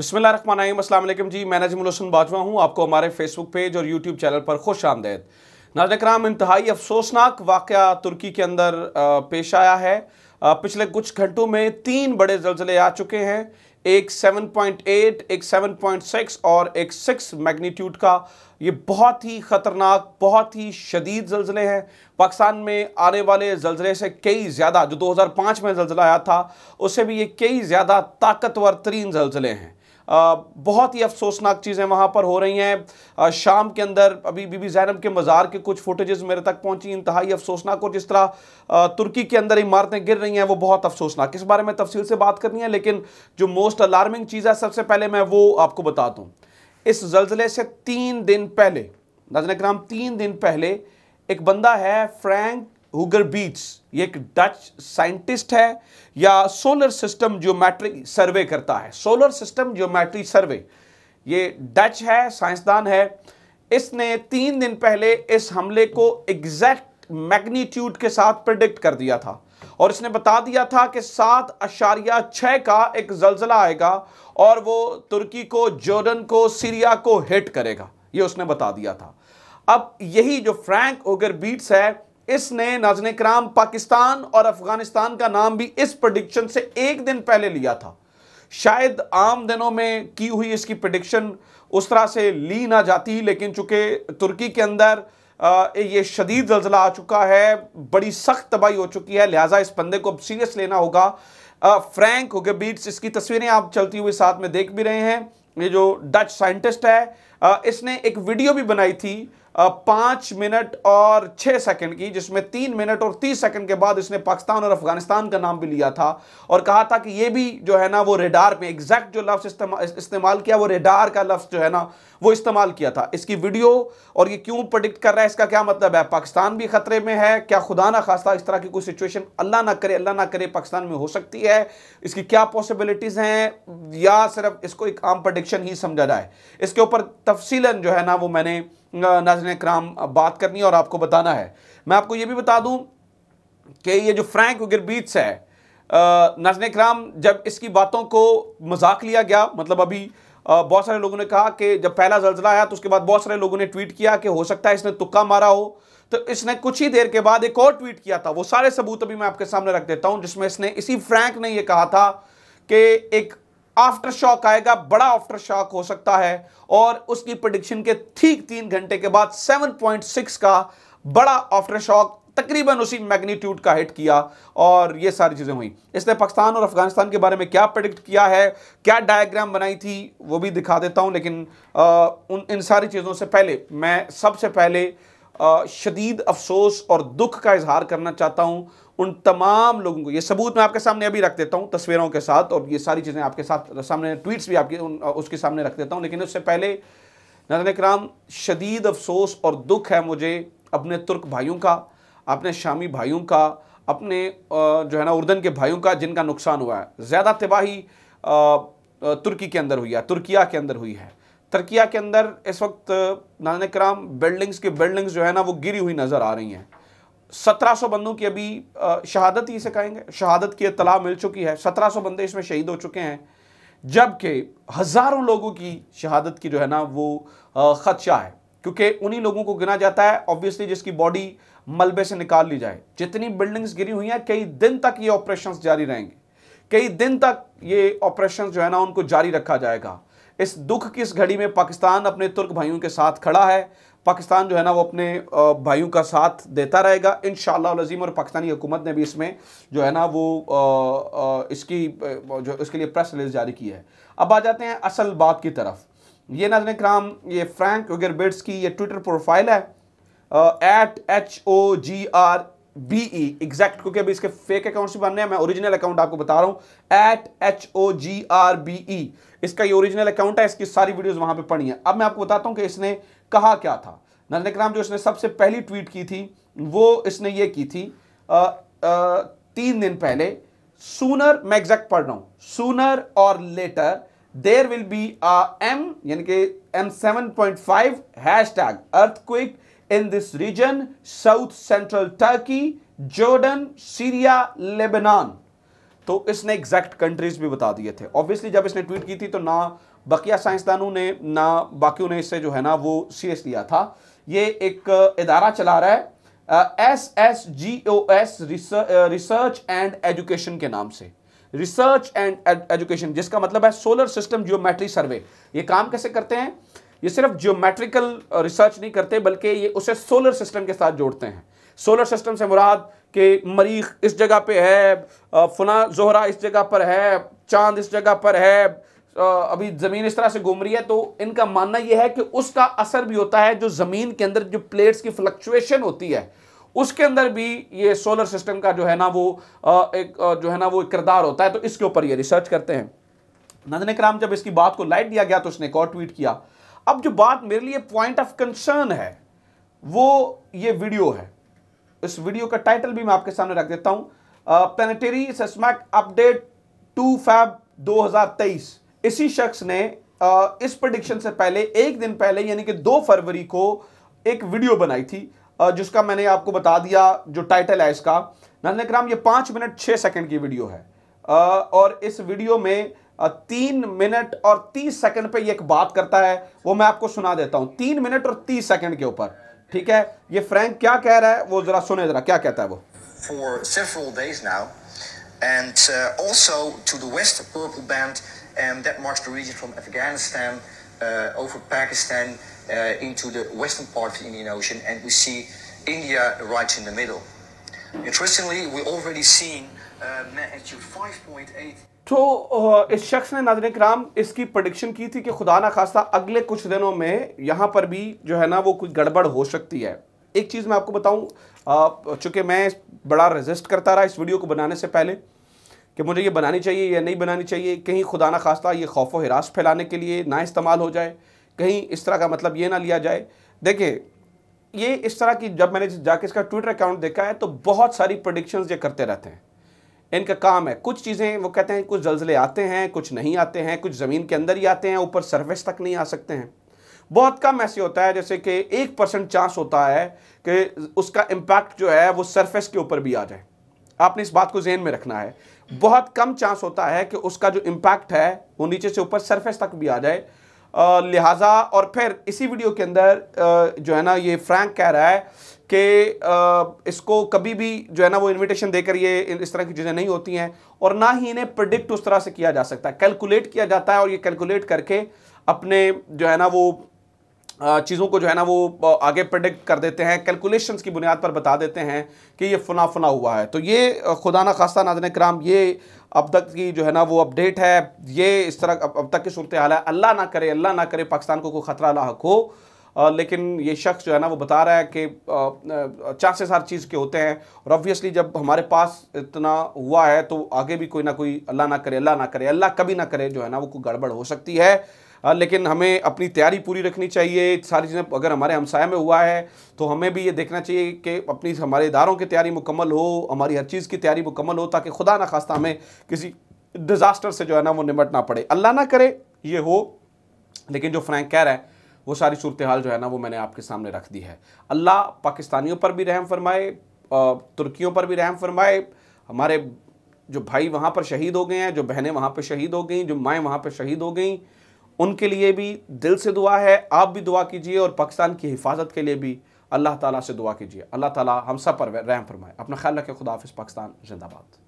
बिस्मिल जी मैं नजमुल हसन बाजवा हूँ आपको हमारे फेसबुक पेज और यूट्यूब चैनल पर खुश आमदेद नाजर कराम इंतहाई अफसोसनाक वाक़ तुर्की के अंदर पेश आया है पिछले कुछ घंटों में तीन बड़े जलजिले आ चुके हैं एक 7.8, एक 7.6 और एक 6 मैग्नीट्यूड का ये बहुत ही ख़तरनाक बहुत ही शदीद जलजिले हैं पाकिस्तान में आने वाले जलजिले से कई ज़्यादा जो 2005 में जलजिला आया था उससे भी ये कई ज़्यादा ताकतवर तरीन जलजिले हैं बहुत ही अफसोसनाक चीज़ें वहाँ पर हो रही हैं शाम के अंदर अभी बीबी जैनब के मज़ार के कुछ फुटेजेस मेरे तक पहुँची इंतहाई अफसोसनाक और जिस तरह तुर्की के अंदर इमारतें गिर रही हैं वो बहुत अफसोसनाक इस बारे में तफसील से बात करनी है लेकिन जो मोस्ट अलार्मिंग चीज़ है सबसे पहले मैं वो आपको बता दूँ इस जल्जले से तीन दिन पहले नजर कराम तीन दिन पहले एक बंदा है फ्रैंक हुगर बीट्स ये एक डच साइंटिस्ट है या सोलर सिस्टम ज्योमेट्री सर्वे करता है सोलर सिस्टम ज्योमेट्री सर्वे ये डच है साइंसदान है इसने तीन दिन पहले इस हमले को एग्जैक्ट मैग्नीट्यूड के साथ प्रिडिक्ट कर दिया था और इसने बता दिया था कि सात अशारिया छः का एक जलजला आएगा और वो तुर्की को जोर्डन को सीरिया को हिट करेगा ये उसने बता दिया था अब यही जो फ्रैंक ओगर बीट्स है इसने नाजन कराम पाकिस्तान और अफगानिस्तान का नाम भी इस प्रडिक्शन से एक दिन पहले लिया था शायद आम दिनों में की हुई इसकी प्रडिक्शन उस तरह से ली ना जाती लेकिन चूंकि तुर्की के अंदर ये शदीद जल्जला आ चुका है बड़ी सख्त तबाही हो चुकी है लिहाजा इस बंदे को अब सीरियस लेना होगा फ्रैंक होगेबीट्स इसकी तस्वीरें आप चलती हुई साथ में देख भी रहे हैं ये जो डच साइंटिस्ट है इसने एक वीडियो भी बनाई थी पाँच मिनट और छः सेकंड की जिसमें तीन मिनट और तीस सेकंड के बाद इसने पाकिस्तान और अफगानिस्तान का नाम भी लिया था और कहा था कि ये भी जो है ना वो रेडार में एग्जैक्ट जो लफ्ज़ इस्तेमाल इस्तेमाल किया वो रेडार का लफ्ज़ जो है ना वो इस्तेमाल किया था इसकी वीडियो और ये क्यों प्रडिक्ट कर रहा है इसका क्या मतलब है पाकिस्तान भी खतरे में है क्या खुदा ना खास्ता इस तरह की कोई सिचुएशन अल्लाह ना करे अल्लाह ना करे पाकिस्तान में हो सकती है इसकी क्या पॉसिबिलिटीज़ हैं या सिर्फ इसको एक आम प्रडिक्शन ही समझा जाए इसके ऊपर तफसीला जो है ना वो मैंने नाजन कराम बात करनी है और आपको बताना है मैं आपको ये भी बता दूँ कि ये जो फ्रैंक गिरबीट्स है नाजन कराम जब इसकी बातों को मजाक लिया गया मतलब अभी बहुत सारे लोगों ने कहा कि जब पहला जल्जला आया तो उसके बाद बहुत सारे लोगों ने ट्वीट किया कि हो सकता है इसने तुक्का मारा हो तो इसने कुछ ही देर के बाद एक और ट्वीट किया था वो सारे सबूत अभी मैं आपके सामने रख देता हूं जिसमें इसने इसी फ्रैंक ने यह कहा था कि एक आफ्टर शॉक आएगा बड़ा आफ्टर शॉक हो सकता है और उसकी प्रडिक्शन के ठीक तीन घंटे के बाद 7.6 का बड़ा आफ्टर शॉक तकरीबन उसी मैग्नीट्यूड का हिट किया और ये सारी चीज़ें हुई इसने पाकिस्तान और अफगानिस्तान के बारे में क्या प्रडिक्ट किया है क्या डायग्राम बनाई थी वो भी दिखा देता हूँ लेकिन आ, उन इन सारी चीज़ों से पहले मैं सबसे पहले शदीद अफसोस और दुख का इजहार करना चाहता हूँ उन तमाम लोगों को ये सबूत मैं आपके सामने अभी रख देता हूँ तस्वीरों के साथ और ये सारी चीज़ें आपके साथ सामने ट्वीट्स भी आपके उन, उसके सामने रख देता हूँ लेकिन उससे पहले नजर कराम शदीद अफसोस और दुख है मुझे अपने तुर्क भाइयों का अपने शामी भाइयों का अपने जो है ना उर्दन के भाइयों का जिनका नुकसान हुआ है ज़्यादा तबाही तुर्की के अंदर हुई है तुर्किया के अंदर हुई है तरकिया के अंदर इस वक्त नान कराम बिल्डिंग्स की बिल्डिंग्स जो है ना वो गिरी हुई नज़र आ रही हैं सत्रह सौ बंदों की अभी शहादत ही इसे कहेंगे शहादत की इतला मिल चुकी है सत्रह सौ बंदे इसमें शहीद हो चुके हैं जबकि हज़ारों लोगों की शहादत की जो है ना वो ख़दशा है क्योंकि उन्हीं लोगों को गिना जाता है ऑब्वियसली जिसकी बॉडी मलबे से निकाल ली जाए जितनी बिल्डिंग्स गिरी हुई हैं कई दिन तक ये ऑपरेशन जारी रहेंगे कई दिन तक ये ऑपरेशन जो है ना उनको जारी रखा जाएगा इस दुख की इस घड़ी में पाकिस्तान अपने तुर्क भाइयों के साथ खड़ा है पाकिस्तान जो है ना वो अपने भाइयों का साथ देता रहेगा इन शजीम और पाकिस्तानी हुकूमत ने भी इसमें जो है ना वो इसकी जो इसके लिए प्रेस रिलीज जारी की है अब आ जाते हैं असल बात की तरफ ये नजर कराम ये फ्रैंक गिरबिट्स की ये ट्विटर प्रोफाइल है at H O G R B E exact e, क्योंकि अभी इसके फेक अकाउंट भी बनने हैं मैं ओरिजिनल अकाउंट आपको बता रहा हूं at H O G R B E इसका ये ओरिजिनल अकाउंट है इसकी सारी वीडियोस वहां पे पड़ी है अब मैं आपको बताता हूं कि इसने कहा क्या था नजन कराम जो इसने सबसे पहली ट्वीट की थी वो इसने ये की थी आ, आ, तीन दिन पहले सूनर मैं एग्जैक्ट पढ़ रहा हूं सूनर और later there will be M यानी कि M seven point five hashtag earthquake in this region, south central Turkey, Jordan, Syria, Lebanon. तो इसने एग्जैक्ट कंट्रीज भी बता दिए थे ऑब्वियसली जब इसने ट्वीट की थी तो ना बकिया साइंसदानों ने ना बाकी ने इससे जो है ना वो सीरियस लिया था ये एक uh, इदारा चला रहा है S S G O S research and education के नाम से रिसर्च एंड एजुकेशन जिसका मतलब है सोलर सिस्टम जियोमेट्री सर्वे ये काम कैसे करते हैं ये सिर्फ जियोमेट्रिकल रिसर्च uh, नहीं करते बल्कि ये उसे सोलर सिस्टम के साथ जोड़ते हैं सोलर सिस्टम से मुराद कि मरीख इस जगह पे है uh, फना जोहरा इस जगह पर है चांद इस जगह पर है uh, अभी ज़मीन इस तरह से घूम रही है तो इनका मानना यह है कि उसका असर भी होता है जो ज़मीन के अंदर जो प्लेट्स की फ्लक्चुएशन होती है उसके अंदर भी ये सोलर सिस्टम का जो है ना वो एक जो है ना वो किरदार होता है तो इसके ऊपर ये रिसर्च करते हैं नंदन कराम जब इसकी बात को लाइट दिया गया तो उसने एक और ट्वीट किया अब जो बात मेरे लिए पॉइंट ऑफ कंसर्न है वो ये वीडियो है इस वीडियो का टाइटल भी मैं आपके सामने रख देता हूं planetary seismic update to Feb 2023 इसी शख्स ने आ, इस प्रडिक्शन से पहले एक दिन पहले यानी कि दो फरवरी को एक वीडियो बनाई थी आ, जिसका मैंने आपको बता दिया जो टाइटल है इसका नाजन कराम ये पाँच मिनट छः सेकेंड की वीडियो है आ, और इस वीडियो में तीन मिनट और तीस सेकंड पे ये एक बात करता है वो मैं आपको सुना देता हूं तीन मिनट और तीस सेकंड के ऊपर ठीक है ये फ्रैंक क्या कह रहा है वो जरा सुने जरा क्या कहता है वो for several days now and also to the west purple band and that marks the region from Afghanistan over Pakistan into the western part of Indian ocean and we see India right in the middle interestingly we already seen Uh, तो uh, इस शख्स ने नाजन कराम इसकी prediction की थी कि खुदा ना खास्ता अगले कुछ दिनों में यहाँ पर भी जो है ना वो कुछ गड़बड़ हो सकती है एक चीज़ मैं आपको बताऊँ uh, चूँकि मैं बड़ा रजिस्ट करता रहा इस वीडियो को बनाने से पहले कि मुझे ये बनानी चाहिए या नहीं बनानी चाहिए कहीं खुदा ना खास्ता ये खौफ व हिरास फैलाने के लिए ना इस्तेमाल हो जाए कहीं इस तरह का मतलब ये ना लिया जाए देखिए ये इस तरह की जब मैंने जाके इसका ट्विटर अकाउंट देखा है तो बहुत सारी प्रडिक्शंस ये करते रहते हैं इनका काम है कुछ चीज़ें वो कहते हैं कुछ जल्जले आते हैं कुछ नहीं आते हैं कुछ ज़मीन के अंदर ही आते हैं ऊपर सर्विस तक नहीं आ सकते हैं बहुत कम ऐसे होता है जैसे कि एक परसेंट चांस होता है कि उसका इम्पैक्ट जो है वो सरफेस के ऊपर भी आ जाए आपने इस बात को जहन में रखना है बहुत कम चांस होता है कि उसका जो इम्पैक्ट है वो नीचे से ऊपर सरफेस तक भी आ जाए लिहाजा और फिर इसी वीडियो के अंदर जो है ना ये फ्रैंक कह रहा है कि इसको कभी भी जो है ना वो इनविटेशन देकर ये इस तरह की चीज़ें नहीं होती हैं और ना ही इन्हें प्रडिक्ट उस तरह से किया जा सकता है कैलकुलेट किया जाता है और ये कैलकुलेट करके अपने जो है ना वो चीज़ों को जो है ना वो आगे प्रडिक्ट कर देते हैं कैलकुलेशंस की बुनियाद पर बता देते हैं कि ये फ़ना फ़ना हुआ है तो ये खुदा ना खास्ता नाजन कराम ये अब तक की जो है ना वो अपडेट है ये इस तरह अब, तक की सूरत हाल है अल्लाह ना करे अल्लाह ना करे पाकिस्तान को कोई ख़तरा लाक हो लेकिन ये शख्स जो है ना वो बता रहा है कि चांसेस हर चीज़ के होते हैं और ऑब्वियसली जब हमारे पास इतना हुआ है तो आगे भी कोई ना कोई अल्लाह ना करे अल्लाह ना करे अल्लाह कभी ना करे जो है ना वो कोई गड़बड़ हो सकती है हाँ, लेकिन हमें अपनी तैयारी पूरी रखनी चाहिए सारी चीज़ें अगर हमारे हमसाय में हुआ है तो हमें भी ये देखना चाहिए कि अपनी हमारे इदारों की तैयारी मुकम्मल हो हमारी हर चीज़ की तैयारी मुकम्मल हो ताकि खुदा ना खास्ता हमें किसी डिज़ास्टर से जो है ना वो निमटना पड़े अल्लाह ना करे ये हो लेकिन जो फ्रैंक कह रहा है वो सारी सूरत हाल जो है ना वो मैंने आपके सामने रख दी है अल्लाह पाकिस्तानियों पर भी रहम फरमाए तुर्कियों पर भी रहम फरमाए हमारे जो भाई वहाँ पर शहीद हो गए हैं जो बहनें वहाँ पर शहीद हो गई जो माएँ वहाँ पर शहीद हो गई उनके लिए भी दिल से दुआ है आप भी दुआ कीजिए और पाकिस्तान की हिफाजत के लिए भी अल्लाह ताला से दुआ कीजिए अल्लाह ताला हम सब पर रहम फरमाए अपना ख्याल रखें खुदाफिस पाकिस्तान जिंदाबाद